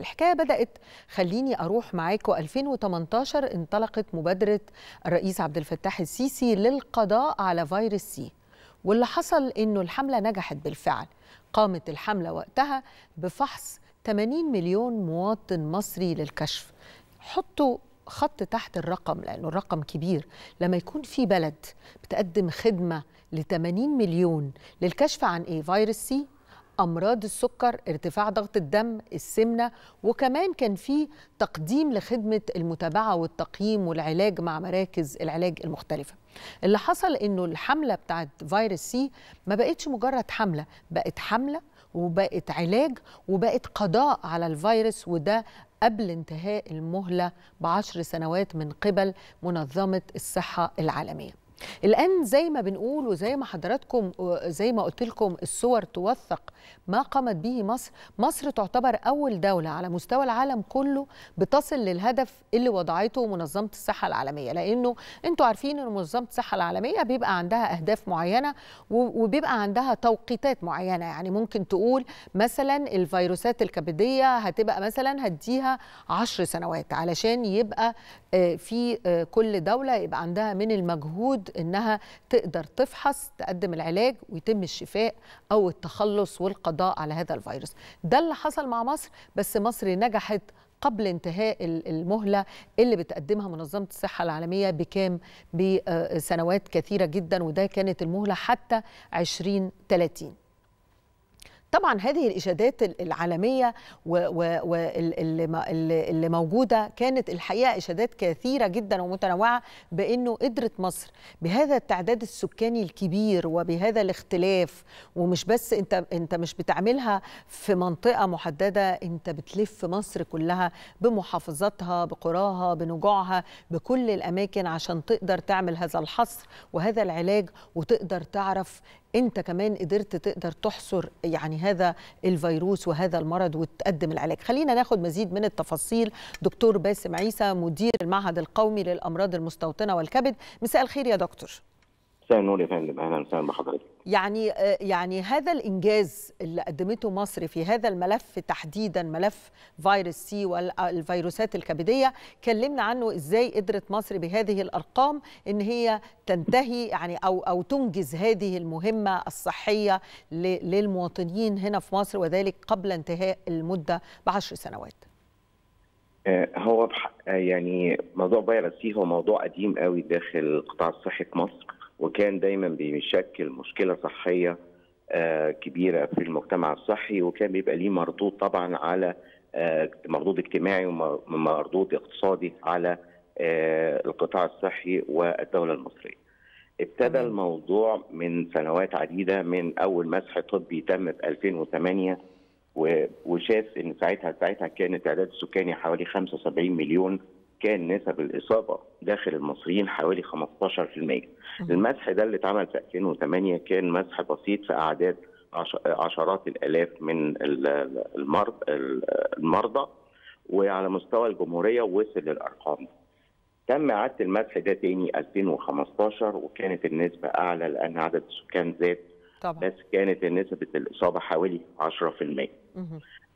الحكايه بدات خليني اروح معاكم 2018 انطلقت مبادره الرئيس عبد الفتاح السيسي للقضاء على فيروس سي واللي حصل انه الحمله نجحت بالفعل قامت الحمله وقتها بفحص 80 مليون مواطن مصري للكشف حطوا خط تحت الرقم لانه الرقم كبير لما يكون في بلد بتقدم خدمه ل 80 مليون للكشف عن ايه فيروس سي امراض السكر ارتفاع ضغط الدم السمنه وكمان كان في تقديم لخدمه المتابعه والتقييم والعلاج مع مراكز العلاج المختلفه اللي حصل انه الحمله بتاعت فيروس سي ما بقتش مجرد حمله بقت حمله وبقت علاج وبقت قضاء على الفيروس وده قبل انتهاء المهله بعشر سنوات من قبل منظمه الصحه العالميه الآن زي ما بنقول وزي ما حضراتكم زي ما قلت لكم الصور توثق ما قامت به مصر، مصر تعتبر أول دولة على مستوى العالم كله بتصل للهدف اللي وضعته منظمة الصحة العالمية، لأنه أنتوا عارفين إن منظمة الصحة العالمية بيبقى عندها أهداف معينة وبيبقى عندها توقيتات معينة، يعني ممكن تقول مثلا الفيروسات الكبدية هتبقى مثلا هديها 10 سنوات علشان يبقى آه، في آه، كل دولة يبقى عندها من المجهود انها تقدر تفحص تقدم العلاج ويتم الشفاء او التخلص والقضاء على هذا الفيروس ده اللي حصل مع مصر بس مصر نجحت قبل انتهاء المهلة اللي بتقدمها منظمة الصحة العالمية بكام بسنوات كثيرة جدا وده كانت المهلة حتى 2030 طبعا هذه الإشادات العالمية واللي موجودة كانت الحقيقة إشادات كثيرة جدا ومتنوعة بأنه قدرت مصر بهذا التعداد السكاني الكبير وبهذا الاختلاف ومش بس أنت أنت مش بتعملها في منطقة محددة أنت بتلف مصر كلها بمحافظاتها بقراها بنجوعها بكل الأماكن عشان تقدر تعمل هذا الحصر وهذا العلاج وتقدر تعرف انت كمان قدرت تقدر تحصر يعني هذا الفيروس وهذا المرض وتقدم العلاج خلينا ناخد مزيد من التفاصيل دكتور باسم عيسى مدير المعهد القومي للامراض المستوطنه والكبد مساء الخير يا دكتور مساء النور يا فندم اهلا وسهلا بحضرتك يعني آه، يعني هذا الانجاز اللي قدمته مصر في هذا الملف تحديدا ملف فيروس سي والفيروسات الكبديه كلمنا عنه ازاي قدرت مصر بهذه الارقام ان هي تنتهي يعني او او تنجز هذه المهمه الصحيه للمواطنين هنا في مصر وذلك قبل انتهاء المده بعشر سنوات آه، هو يعني موضوع فيروس سي هو موضوع قديم قوي داخل القطاع الصحي في مصر وكان دايما بيشكل مشكله صحيه آه، كبيره في المجتمع الصحي وكان بيبقى ليه مردود طبعا على آه، مردود اجتماعي ومردود اقتصادي على آه، القطاع الصحي والدوله المصريه. ابتدى الموضوع من سنوات عديده من اول مسح طبي تم في 2008 وشاف ان ساعتها ساعتها كان التعداد السكاني حوالي 75 مليون كان نسب الاصابه داخل المصريين حوالي 15% المسح ده اللي اتعمل في 2008 كان مسح بسيط في اعداد عشرات الالاف من المرضى وعلى مستوى الجمهوريه وصل للارقام تم اعاده المسح ده تاني 2015 وكانت النسبه اعلى لان عدد السكان زاد طبعا. بس كانت نسبه الاصابه حوالي 10%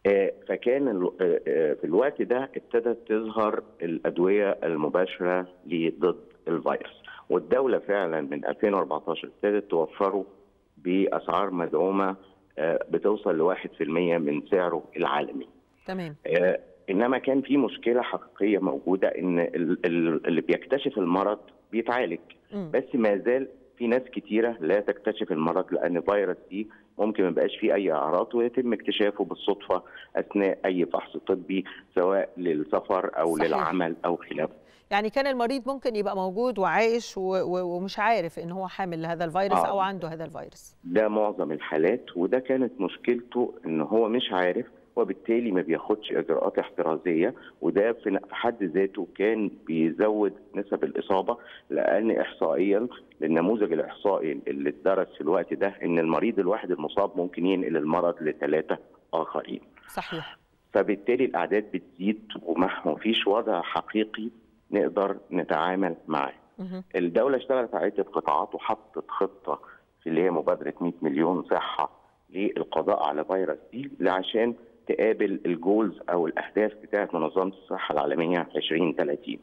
آه، فكان آه، آه، في الوقت ده ابتدت تظهر الادويه المباشره ضد الفيروس والدوله فعلا من 2014 ابتدت توفره باسعار مدعومه بتوصل ل 1% من سعره العالمي. تمام. انما كان في مشكله حقيقيه موجوده ان اللي بيكتشف المرض بيتعالج بس ما زال في ناس كتيره لا تكتشف المرض لان الفيروس دي ممكن ما يبقاش فيه اي اعراض ويتم اكتشافه بالصدفه اثناء اي فحص طبي سواء للسفر او صحيح. للعمل او خلافه يعني كان المريض ممكن يبقى موجود وعايش ومش عارف ان هو حامل لهذا الفيروس آه. او عنده هذا الفيروس ده معظم الحالات وده كانت مشكلته ان هو مش عارف وبالتالي ما بياخدش اجراءات احترازيه وده في حد ذاته كان بيزود نسب الاصابه لان احصائيا النموذج الاحصائي اللي اتدرس في الوقت ده ان المريض الواحد المصاب ممكن ينقل المرض لثلاثه اخرين. صحيح. فبالتالي الاعداد بتزيد وما فيش وضع حقيقي نقدر نتعامل معاه. الدوله اشتغلت على عده قطاعات وحطت خطه اللي هي مبادره 100 مليون صحه للقضاء على فيروس دي عشان تقابل الجولز او الاهداف بتاعه منظمه الصحه العالميه 2030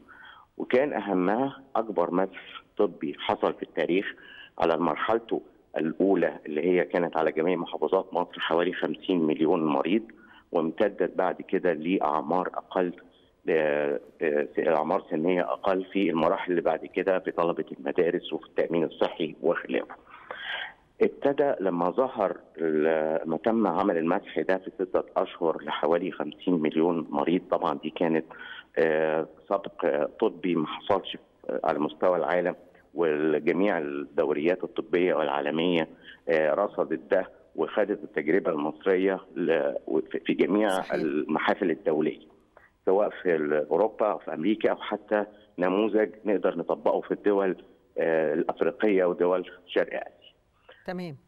وكان اهمها اكبر مسح طبي حصل في التاريخ على مرحلته الاولى اللي هي كانت على جميع محافظات مصر حوالي 50 مليون مريض وامتدت بعد كده لاعمار اقل آه، آه، اعمار سنيه اقل في المراحل اللي بعد كده في طلبه المدارس وفي التامين الصحي وخلافه. ابتدى لما ظهر لما تم عمل المسح ده في ستة أشهر لحوالي 50 مليون مريض طبعا دي كانت آه، سبق طبي ما حصلش آه، على مستوى العالم وجميع الدوريات الطبية والعالمية آه، رصدت ده وخدت التجربة المصرية في جميع المحافل الدولية سواء في أوروبا أو في أمريكا أو حتى نموذج نقدر نطبقه في الدول الأفريقية ودول شرق آسيا تمام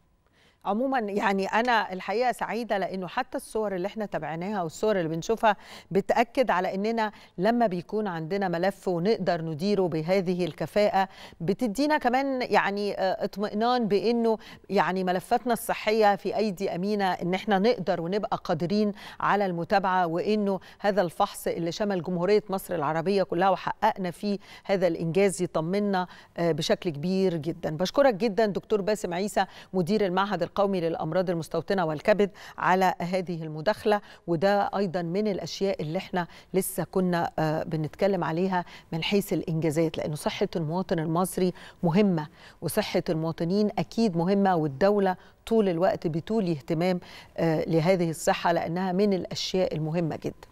عموما يعني انا الحقيقه سعيده لانه حتى الصور اللي احنا تابعناها والصور اللي بنشوفها بتاكد على اننا لما بيكون عندنا ملف ونقدر نديره بهذه الكفاءه بتدينا كمان يعني آه، اطمئنان بانه يعني ملفاتنا الصحيه في ايدي امينه ان احنا نقدر ونبقى قادرين على المتابعه وانه هذا الفحص اللي شمل جمهوريه مصر العربيه كلها وحققنا فيه هذا الانجاز يطمنا آه، بشكل كبير جدا بشكرك جدا دكتور باسم عيسى مدير المعهد القومي للامراض المستوطنه والكبد على هذه المداخله وده ايضا من الاشياء اللي احنا لسه كنا آه، بنتكلم عليها من حيث الانجازات لانه صحه المواطن المصري مهمه وصحه المواطنين اكيد مهمه والدوله طول الوقت بتولي اهتمام آه، لهذه الصحه لانها من الاشياء المهمه جدا